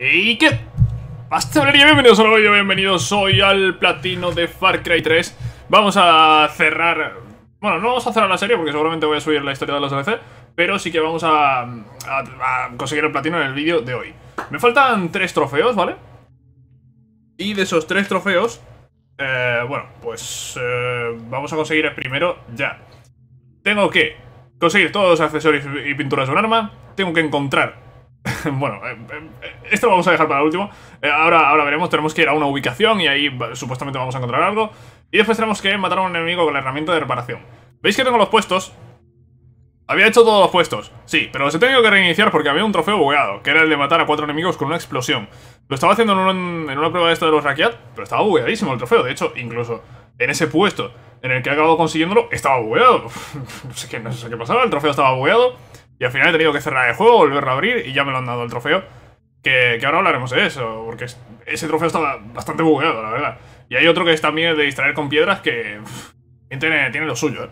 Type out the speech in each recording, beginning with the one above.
¿Y qué? Hasta bienvenidos a un nuevo bienvenidos hoy al platino de Far Cry 3 Vamos a cerrar... Bueno, no vamos a cerrar la serie porque seguramente voy a subir la historia de los DLC Pero sí que vamos a, conseguir el platino en el vídeo de hoy Me faltan tres trofeos, ¿vale? Y de esos tres trofeos... Eh, bueno, pues eh, vamos a conseguir el primero ya Tengo que conseguir todos los accesorios y pinturas de un arma Tengo que encontrar bueno, eh, eh, esto lo vamos a dejar para el último. Eh, ahora, ahora veremos, tenemos que ir a una ubicación y ahí supuestamente vamos a encontrar algo. Y después tenemos que matar a un enemigo con la herramienta de reparación. ¿Veis que tengo los puestos? Había hecho todos los puestos. Sí, pero los he tenido que reiniciar porque había un trofeo bugueado, que era el de matar a cuatro enemigos con una explosión. Lo estaba haciendo en, una prueba de esto de los Rakiat, pero estaba bugueadísimo el trofeo. De hecho, incluso en ese puesto en el que he acabado consiguiéndolo, estaba bugueado. no sé qué pasaba, el trofeo estaba bugueado. Y al final he tenido que cerrar el juego, volverlo a abrir y ya me lo han dado el trofeo. Que, ahora hablaremos de eso, porque ese trofeo estaba bastante bugueado, la verdad. Y hay otro que es también de distraer con piedras que tiene, lo suyo, ¿eh?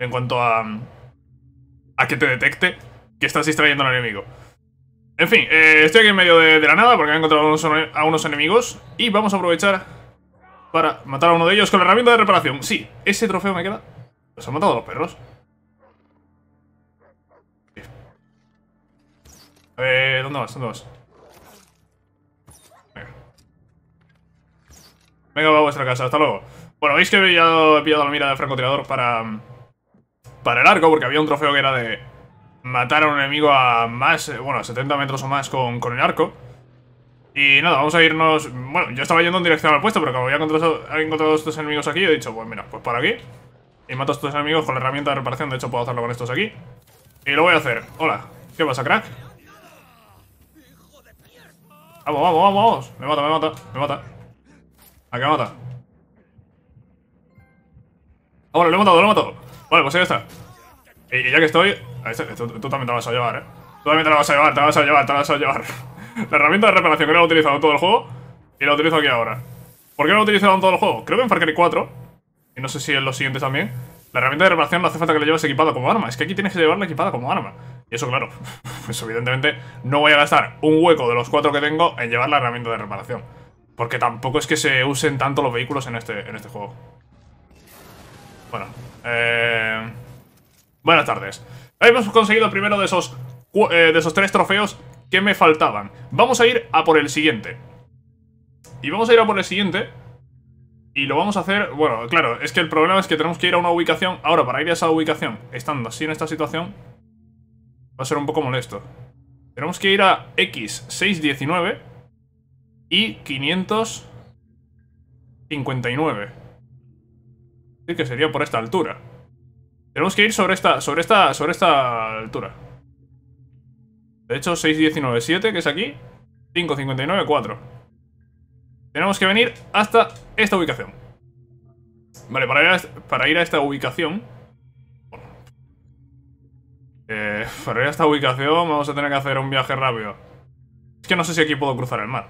En cuanto a, a que te detecte que estás distrayendo al enemigo. En fin, eh, estoy aquí en medio de, la nada porque he encontrado a unos, enemigos y vamos a aprovechar para matar a uno de ellos con la herramienta de reparación. Sí, ese trofeo me queda. Los han matado los perros. ¿dónde vas? ¿Dónde vas? Venga. Venga, va a vuestra casa. Hasta luego. Bueno, veis que he pillado, he pillado la mira de francotirador para... Para el arco, porque había un trofeo que era de... Matar a un enemigo a más... Eh, bueno, a 70 metros o más con, el arco. Y nada, vamos a irnos... Bueno, yo estaba yendo en dirección al puesto, pero como había encontrado, estos enemigos aquí, he dicho, pues mira, pues para aquí. Y mato a estos enemigos con la herramienta de reparación. De hecho, puedo hacerlo con estos aquí. Y lo voy a hacer. Hola. ¿Qué pasa, crack? Vamos, vamos, vamos, Me mata, me mata, me mata. ¿A qué me mata? Ah, bueno, lo he matado, lo he matado. Vale, pues ahí está. Y, ya que estoy... Ahí está, tú, también te la vas a llevar, ¿eh? Tú también te la vas a llevar, te la vas a llevar, te la vas a llevar. la herramienta de reparación que no la he utilizado en todo el juego y la utilizo aquí ahora. ¿Por qué no la he utilizado en todo el juego? Creo que en Far Cry 4, y no sé si en los siguientes también, la herramienta de reparación no hace falta que la lleves equipada como arma. Es que aquí tienes que llevarla equipada como arma. Y eso, claro, pues evidentemente no voy a gastar un hueco de los cuatro que tengo en llevar la herramienta de reparación. Porque tampoco es que se usen tanto los vehículos en este, en este juego. Bueno, eh, Buenas tardes. Hemos conseguido el primero de esos, eh, de esos tres trofeos que me faltaban. Vamos a ir a por el siguiente. Y vamos a ir a por el siguiente. Y lo vamos a hacer... Bueno, claro, es que el problema es que tenemos que ir a una ubicación. Ahora, para ir a esa ubicación, estando así en esta situación, va a ser un poco molesto. Tenemos que ir a X619 y 559. Así que sería por esta altura. Tenemos que ir sobre esta, sobre esta, sobre esta altura. De hecho, 6197, que es aquí. 559, 4. Tenemos que venir hasta esta ubicación. Vale, para ir a esta ubicación eh, para ir a esta ubicación vamos a tener que hacer un viaje rápido. Es que no sé si aquí puedo cruzar el mar.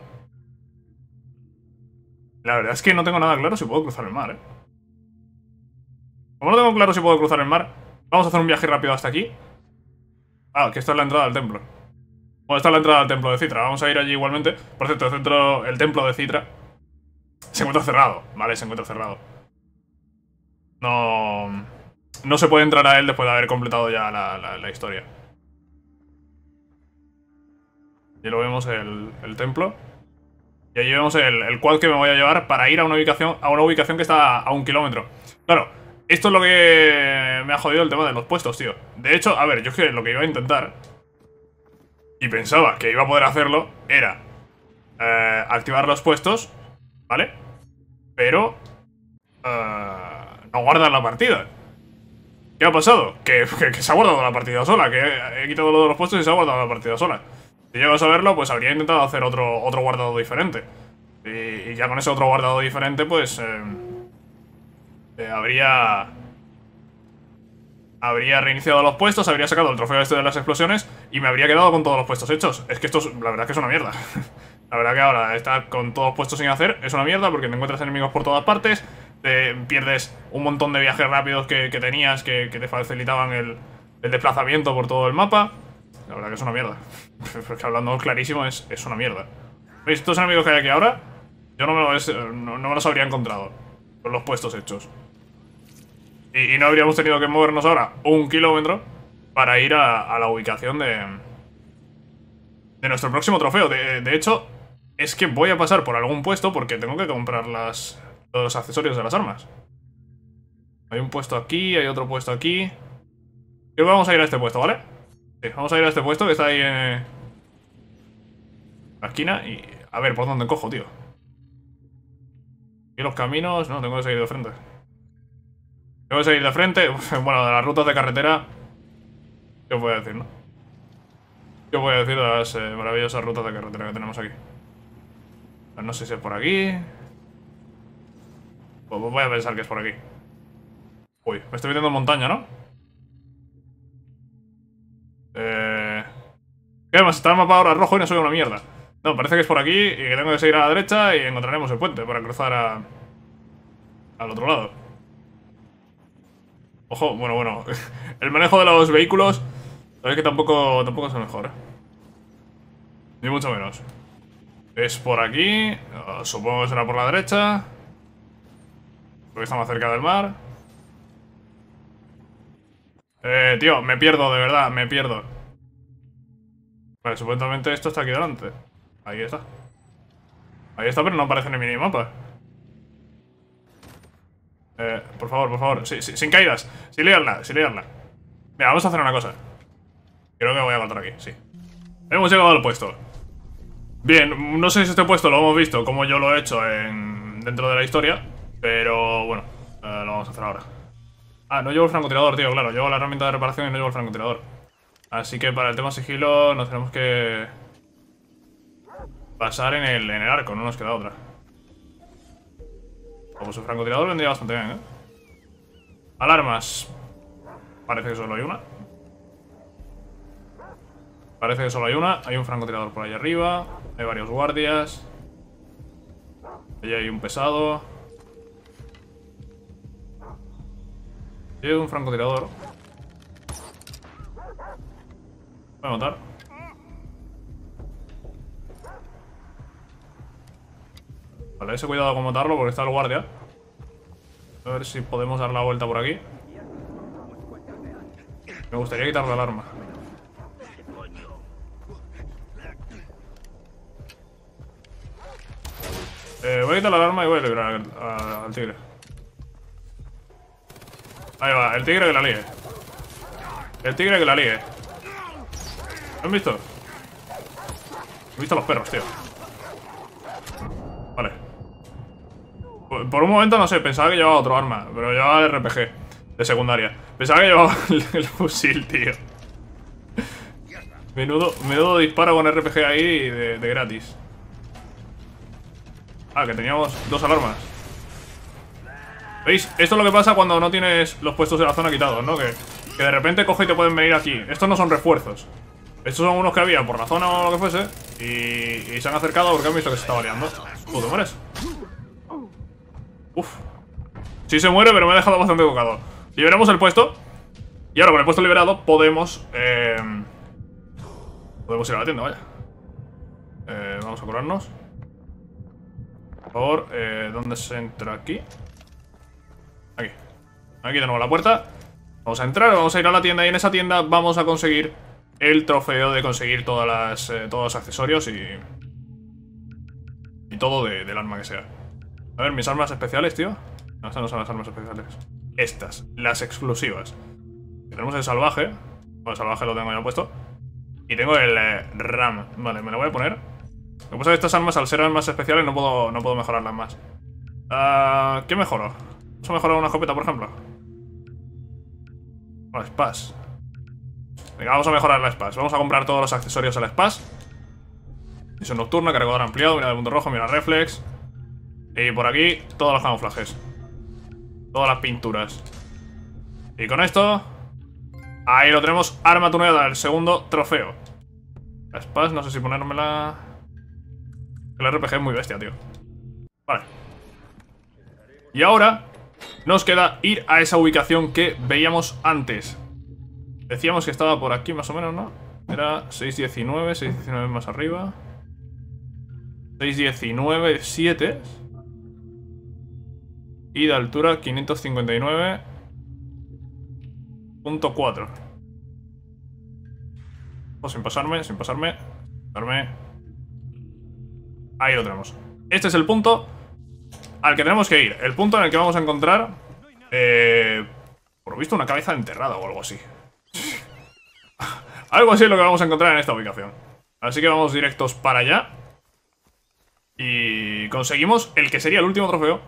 La verdad es que no tengo nada claro si puedo cruzar el mar, ¿eh? Como no tengo claro si puedo cruzar el mar, vamos a hacer un viaje rápido hasta aquí. Ah, que esta es la entrada al templo. Bueno, esta es la entrada al templo de Citra. Vamos a ir allí igualmente. Por cierto, el, centro, el templo de Citra se encuentra cerrado. Vale, se encuentra cerrado. No... No se puede entrar a él después de haber completado ya la, historia. Y lo vemos el, templo. Y allí vemos el, el, quad que me voy a llevar para ir a una ubicación, a una ubicación que está a un kilómetro. Claro, esto es lo que me ha jodido el tema de los puestos, tío. De hecho, a ver, yo que lo que iba a intentar, y pensaba que iba a poder hacerlo, era eh, activar los puestos, ¿vale? Pero eh, no guardan la partida. ¿Qué ha pasado? Que, se ha guardado la partida sola, que he, quitado lo de los puestos y se ha guardado la partida sola. Si llegas a verlo pues habría intentado hacer otro, otro guardado diferente. Y, ya con ese otro guardado diferente, pues... Eh, eh, habría... Habría reiniciado los puestos, habría sacado el trofeo este de las explosiones y me habría quedado con todos los puestos hechos. Es que esto, la verdad es que es una mierda. la verdad que ahora estar con todos los puestos sin hacer es una mierda porque te encuentras enemigos por todas partes, te pierdes un montón de viajes rápidos que, tenías que, te facilitaban el, desplazamiento por todo el mapa. La verdad que es una mierda. hablando clarísimo, es, una mierda. ¿Veis? Estos enemigos que hay aquí ahora, yo no me, los, no, los habría encontrado con los puestos hechos. Y, no habríamos tenido que movernos ahora un kilómetro para ir a, la ubicación de, de nuestro próximo trofeo. De, hecho, es que voy a pasar por algún puesto porque tengo que comprar los accesorios de las armas. Hay un puesto aquí, hay otro puesto aquí. Y vamos a ir a este puesto, ¿vale? Sí, vamos a ir a este puesto que está ahí en... La esquina y... A ver, ¿por dónde cojo, tío? Y los caminos... No, tengo que seguir de frente. Tengo que seguir de frente. bueno, de las rutas de carretera... ¿Qué os voy a decir, no? ¿Qué os voy a decir de las eh, maravillosas rutas de carretera que tenemos aquí? Pues no sé si es por aquí... Pues voy a pensar que es por aquí. Uy, me estoy metiendo en montaña, ¿no? Eh... ¿Qué más? Está el mapa ahora rojo y no soy una mierda. No, parece que es por aquí y que tengo que seguir a la derecha y encontraremos el puente para cruzar a... al otro lado. Ojo, bueno, bueno. el manejo de los vehículos... Sabéis que tampoco, tampoco es el mejor, ¿eh? Ni mucho menos. Es por aquí. Oh, supongo que será por la derecha. Porque estamos cerca del mar. Eh, tío, me pierdo, de verdad, me pierdo. Vale, supuestamente esto está aquí delante. Ahí está. Ahí está, pero no aparece en el minimapa. Eh, por favor, por favor. sin caídas. Sin liarla, sin liarla. Mira, vamos a hacer una cosa. Creo que voy a contar aquí, sí. Hemos llegado al puesto. Bien, no sé si este puesto lo hemos visto como yo lo he hecho dentro de la historia, pero bueno, eh, lo vamos a hacer ahora. Ah, no llevo el francotirador, tío, claro. Llevo la herramienta de reparación y no llevo el francotirador. Así que para el tema sigilo nos tenemos que... Pasar en el, en el arco, no nos queda otra. Como pues el francotirador vendría bastante bien, ¿eh? Alarmas. Parece que solo hay una. Parece que solo hay una. Hay un francotirador por ahí arriba. Hay varios guardias. Allí hay un pesado. De un francotirador. Voy a matar. Vale, ese cuidado con matarlo porque está el guardia. A ver si podemos dar la vuelta por aquí. Me gustaría quitar la alarma. Eh, voy a quitar la alarma y voy a liberar al tigre. Ahí va, el tigre que la líe. El tigre que la líe. ¿Lo han visto? He visto los perros, tío. Vale. Por un momento, no sé, pensaba que llevaba otro arma, pero llevaba el RPG de secundaria. Pensaba que llevaba el, fusil, tío. Menudo, menudo disparo con RPG ahí de gratis. Ah, que teníamos dos alarmas. ¿Veis? Esto es lo que pasa cuando no tienes los puestos de la zona quitados, ¿no? Que, de repente coge y te pueden venir aquí. Estos no son refuerzos. Estos son unos que había por la zona o lo que fuese. Y, se han acercado porque han visto que se está baleando. Tú te mueres. Uf. Sí se muere, pero me ha dejado bastante tocado. Liberamos el puesto. Y ahora con el puesto liberado podemos... Eh, podemos ir a la tienda, vaya. Eh, vamos a curarnos. Por eh, ¿dónde se entra aquí? Aquí tenemos la puerta. Vamos a entrar, vamos a ir a la tienda y en esa tienda vamos a conseguir el trofeo de conseguir todas las, eh, todos los accesorios y... Y todo del arma que sea. A ver, mis armas especiales, tío. No, estas no son las armas especiales. Estas, las exclusivas. Tenemos el salvaje. Bueno, el salvaje lo tengo ya puesto. Y tengo el eh, RAM. Vale, me lo voy a poner. Lo que estas armas, al ser armas especiales, no puedo, no puedo mejorarlas más. Ah, ¿Qué mejoro? ¿Vamos a mejorar una escopeta, por ejemplo? la Venga, vamos a mejorar la Spas. Vamos a comprar todos los accesorios a la Spas. eso nocturno cargador ampliado, mira el punto rojo, mira reflex. Y por aquí, todos los camuflajes. Todas las pinturas. Y con esto... Ahí lo tenemos, arma tuneada, el segundo trofeo. La Spas, no sé si ponérmela... El RPG es muy bestia, tío. Vale. Y ahora, nos queda ir a esa ubicación que veíamos antes. Decíamos que estaba por aquí más o menos, ¿no? Era 619, 619 más arriba. 619, 7. Y de altura 559.4. Punto sin pasarme, sin pasarme. Sin pasarme. Ahí lo tenemos. Este es el punto al que tenemos que ir. El punto en el que vamos a encontrar... Eh, por lo visto, una cabeza enterrada o algo así. algo así es lo que vamos a encontrar en esta ubicación. Así que vamos directos para allá. Y conseguimos el que sería el último trofeo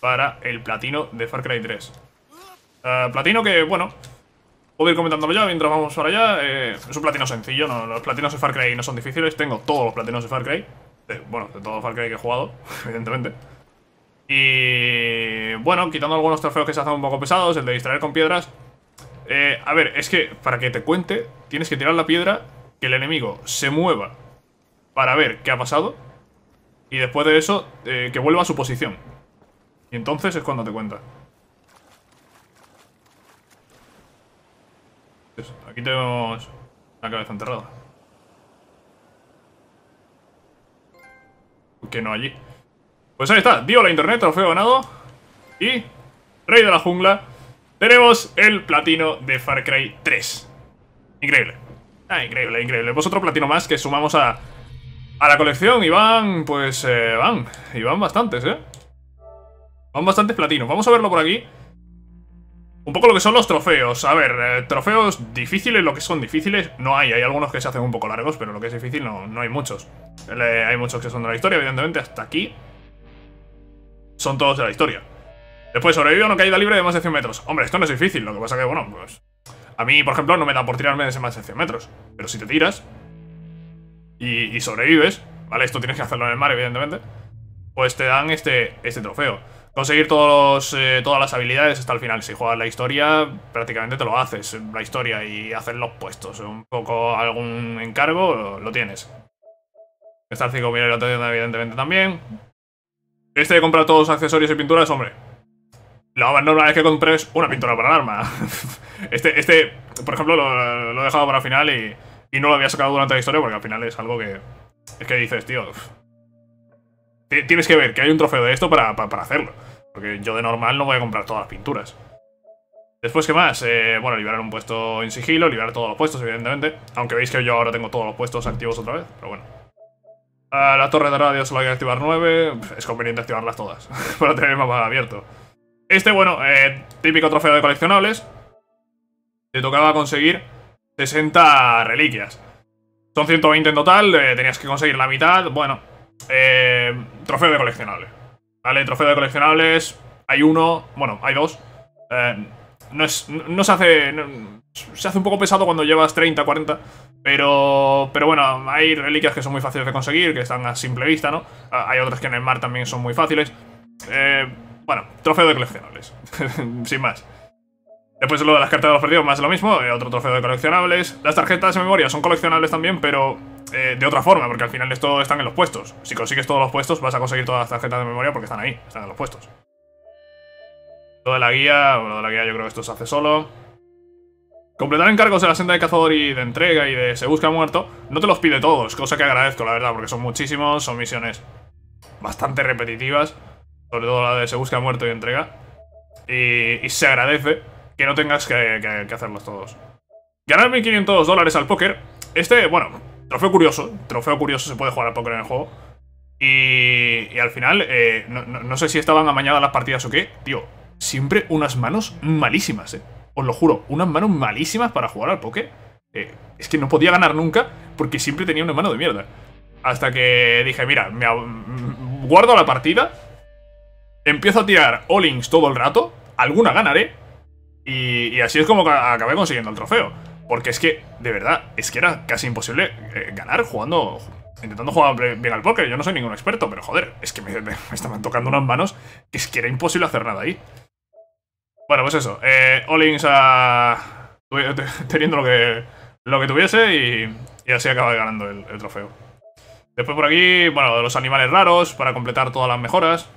para el platino de Far Cry 3. Ah, platino que, bueno, puedo ir comentándolo ya mientras vamos para allá. Eh, es un platino sencillo, no, los platinos de Far Cry no son difíciles. Tengo todos los platinos de Far Cry. Eh, bueno, de todo Far Cry que he jugado, evidentemente. Y bueno, quitando algunos trofeos que se hacen un poco pesados, el de distraer con piedras. Eh, a ver, es que para que te cuente, tienes que tirar la piedra, que el enemigo se mueva para ver qué ha pasado. Y después de eso, eh, que vuelva a su posición. Y entonces es cuando te cuenta. Aquí tenemos la cabeza enterrada. Que no allí. Pues ahí está, dio la internet, trofeo ganado Y, rey de la jungla Tenemos el platino de Far Cry 3 Increíble Ah, increíble, increíble Vosotros pues otro platino más que sumamos a, a la colección Y van, pues, eh, van Y van bastantes, eh Van bastantes platinos, vamos a verlo por aquí un poco lo que son los trofeos. A ver, eh, trofeos difíciles, lo que son difíciles, no hay. Hay algunos que se hacen un poco largos, pero lo que es difícil no, hay muchos. hay muchos que son de la historia, evidentemente, hasta aquí son todos de la historia. Después, sobrevive a una caída libre de más de 100 metros. Hombre, esto no es difícil, lo que pasa que, bueno, pues... A mí, por ejemplo, no me da por tirarme de más de 100 metros. Pero si te tiras... Y, sobrevives... Vale, esto tienes que hacerlo en el mar, evidentemente. Pues te dan este, este trofeo. Conseguir todos eh, todas las habilidades hasta el final. Si juegas la historia, prácticamente te lo haces. Eh, la historia y hacer los puestos. Un poco algún encargo, lo tienes. Estar 5.000 día evidentemente también. Este de comprar todos los accesorios y pinturas, hombre. Lo más normal es que compres una pintura para el arma. este, este, por ejemplo, lo, he dejado para el final y, no lo había sacado durante la historia porque al final es algo que... Es que dices, tío... Tienes que ver que hay un trofeo de esto para, hacerlo. Porque yo de normal no voy a comprar todas las pinturas. Después, ¿qué más? Eh, bueno, liberar un puesto en sigilo, liberar todos los puestos, evidentemente. Aunque veis que yo ahora tengo todos los puestos activos otra vez, pero bueno la torre de radio solo hay que activar 9. Es conveniente activarlas todas para tener el abierto. Este, bueno, eh, típico trofeo de coleccionables. Te tocaba conseguir 60 reliquias. Son 120 en total, eh, tenías que conseguir la mitad. Bueno, eh, trofeo de coleccionables. Vale, trofeo de coleccionables. Hay uno, bueno, hay dos. Eh, no, se hace... se hace un poco pesado cuando llevas 30, 40. Pero, pero bueno, hay reliquias que son muy fáciles de conseguir, que están a simple vista, ¿no? Ah, hay otras que en el mar también son muy fáciles. Eh, bueno, trofeo de coleccionables, sin más. Después lo de las cartas de los perdidos, más lo mismo, eh, otro trofeo de coleccionables. Las tarjetas de memoria son coleccionables también, pero eh, de otra forma, porque al final esto están en los puestos. Si consigues todos los puestos, vas a conseguir todas las tarjetas de memoria porque están ahí, están en los puestos. Lo de la guía, bueno, de la guía yo creo que esto se hace solo. Completar encargos de la senda de cazador y de entrega y de se busca muerto, no te los pide todos, cosa que agradezco, la verdad, porque son muchísimos, son misiones bastante repetitivas, sobre todo la de se busca muerto y entrega, y, se agradece que no tengas que, hacerlos todos. Ganar 1500 dólares al póker, este, bueno, trofeo curioso, trofeo curioso se puede jugar al póker en el juego, y, al final, eh, no sé si estaban amañadas las partidas o qué, tío, siempre unas manos malísimas, eh. Os lo juro, unas manos malísimas para jugar al poke. Eh, es que no podía ganar nunca porque siempre tenía una mano de mierda. Hasta que dije, mira, me mm, guardo la partida, empiezo a tirar all-ins todo el rato, alguna ganaré, y, así es como acabé consiguiendo el trofeo. Porque es que, de verdad, es que era casi imposible eh, ganar jugando. Intentando jugar bien al poker yo no soy ningún experto, pero joder, es que me, estaban tocando unas manos que es que era imposible hacer nada ahí. Bueno, pues eso. Eh, teniendo lo que, lo que tuviese y, así acaba ganando el, trofeo. Después por aquí, bueno, los animales raros para completar todas las mejoras.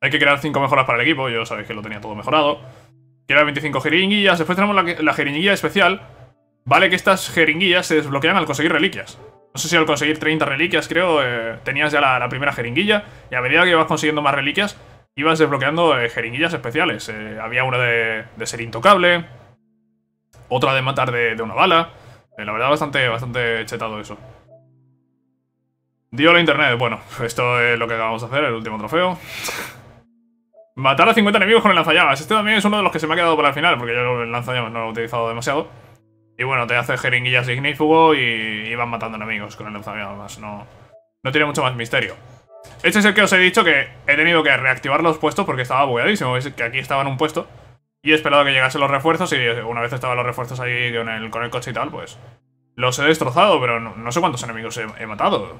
Hay que crear 5 mejoras para el equipo, yo sabéis que lo tenía todo mejorado. Crear 25 jeringuillas. Después tenemos la, jeringuilla especial. Vale que estas jeringuillas se desbloquean al conseguir reliquias. No sé si al conseguir 30 reliquias, creo, eh, tenías ya la primera jeringuilla. Y a medida que vas consiguiendo más reliquias, ibas desbloqueando eh, jeringuillas especiales. Eh, había una de, ser intocable, otra de matar de, una bala. Eh, la verdad, bastante, bastante chetado eso. Dio la internet. Bueno, esto es lo que acabamos de hacer, el último trofeo. Matar a 50 enemigos con el lanzallamas. Este también es uno de los que se me ha quedado para el final, porque yo el lanzallamas no lo he utilizado demasiado. Y bueno, te hace jeringuillas ignífugo y, y van matando enemigos con el lanzallamas. No, no tiene mucho más misterio. Este es el que os he dicho que he tenido que reactivar los puestos porque estaba bugueadísimo. que aquí estaba en un puesto y he esperado que llegasen los refuerzos y una vez estaban los refuerzos ahí con el, coche y tal, pues... Los he destrozado, pero no, sé cuántos enemigos he, matado.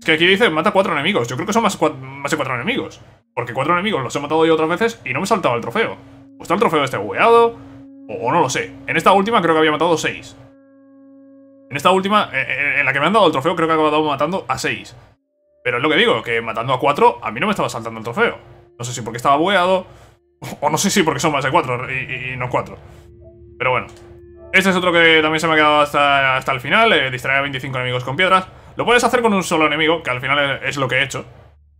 Es que aquí dice, mata cuatro enemigos. Yo creo que son más, de cuatro enemigos. Porque cuatro enemigos los he matado yo otras veces y no me saltaba el trofeo. O está el trofeo este bugueado, o, no lo sé. En esta última creo que había matado seis. En esta última, eh, eh, en, la que me han dado el trofeo, creo que he acabado matando a seis. Pero es lo que digo, que matando a cuatro, a mí no me estaba saltando el trofeo. No sé si porque estaba bugueado, o no sé si porque son más de cuatro y, no cuatro. Pero bueno. Este es otro que también se me ha quedado hasta, hasta el final, eh, distraer a 25 enemigos con piedras. Lo puedes hacer con un solo enemigo, que al final es, lo que he hecho.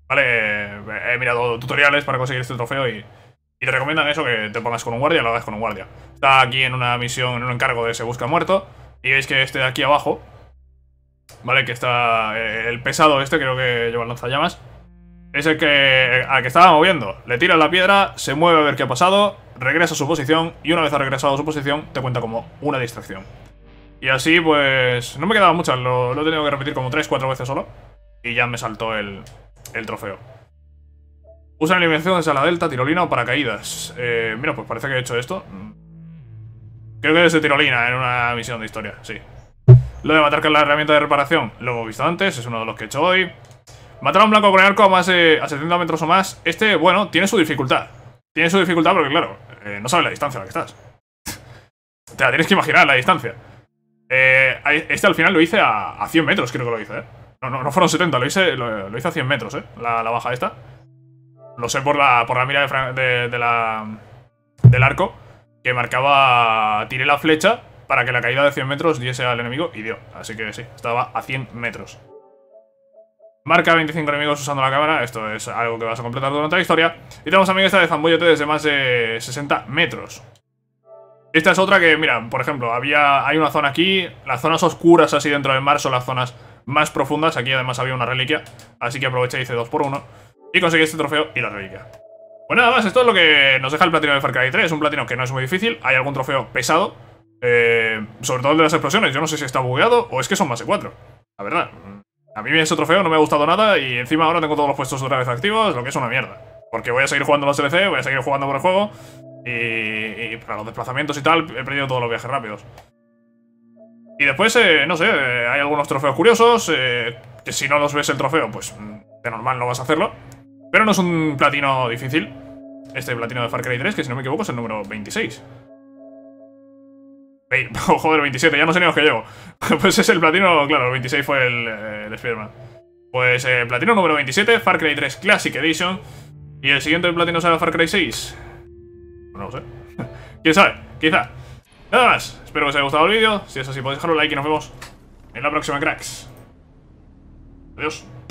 Vale, eh, he mirado tutoriales para conseguir este trofeo y, y te recomiendan eso, que te pongas con un guardia y lo hagas con un guardia. Está aquí en una misión, en un encargo de Se Busca Muerto. Y veis que este de aquí abajo ¿vale? Que está eh, el pesado este, creo que lleva lanzallamas. Es el que, al que estaba moviendo. Le tira la piedra, se mueve a ver qué ha pasado, regresa a su posición y una vez ha regresado a su posición te cuenta como una distracción. Y así pues... No me quedaba mucho, lo, lo, he tenido que repetir como 3-4 veces solo. Y ya me saltó el, el trofeo. Usa la eliminación de delta, tirolina o paracaídas. Eh, mira, pues parece que he hecho esto. Creo que es de tirolina en una misión de historia, sí. Lo de matar con la herramienta de reparación, lo hemos visto antes, es uno de los que he hecho hoy. Matar a un blanco con el arco a, más, a 70 metros o más, este, bueno, tiene su dificultad. Tiene su dificultad porque, claro, eh, no sabe la distancia a la que estás. Te la tienes que imaginar, la distancia. Eh, este al final lo hice a, 100 metros, creo que lo hice, ¿eh? No, no, no fueron 70, lo hice, lo, hice a 100 metros, ¿eh? La, baja esta. Lo sé por la, por la mira de, la, del arco, que marcaba... Tiré la flecha para que la caída de 100 metros diese al enemigo y dio. Así que sí, estaba a 100 metros. Marca 25 enemigos usando la cámara, esto es algo que vas a completar durante la historia. Y tenemos también esta de zambullote desde más de 60 metros. Esta es otra que, mira, por ejemplo, había, hay una zona aquí, las zonas oscuras así dentro del mar son las zonas más profundas, aquí además había una reliquia, así que aproveché y hice 2x1 y conseguí este trofeo y la reliquia. Pues nada más, esto es lo que nos deja el platino de Far Cry 3, Es un platino que no es muy difícil, hay algún trofeo pesado, eh, sobre todo el de las explosiones. Yo no sé si está bugueado o es que son más de 4. La verdad. A mí ese trofeo no me ha gustado nada y encima ahora tengo todos los puestos otra vez activos, lo que es una mierda. Porque voy a seguir jugando los DLC, voy a seguir jugando por el juego y, para los desplazamientos y tal he perdido todos los viajes rápidos. Y después, eh, no sé, eh, hay algunos trofeos curiosos que si no los ves el trofeo, pues mm, de normal no vas a hacerlo. Pero no es un platino difícil. Este platino de Far Cry 3, que si no me equivoco es el número 26. Oh, joder, 27, ya no sé ni los que llevo. pues es el platino, claro, el 26 fue el, eh, el spider Pues eh, platino número 27, Far Cry 3 Classic Edition. ¿Y el siguiente platino será Far Cry 6? No lo sé. ¿Quién sabe? Quizá. Nada más. Espero que os haya gustado el vídeo. Si es así, podéis dejar un like y nos vemos en la próxima, cracks. Adiós.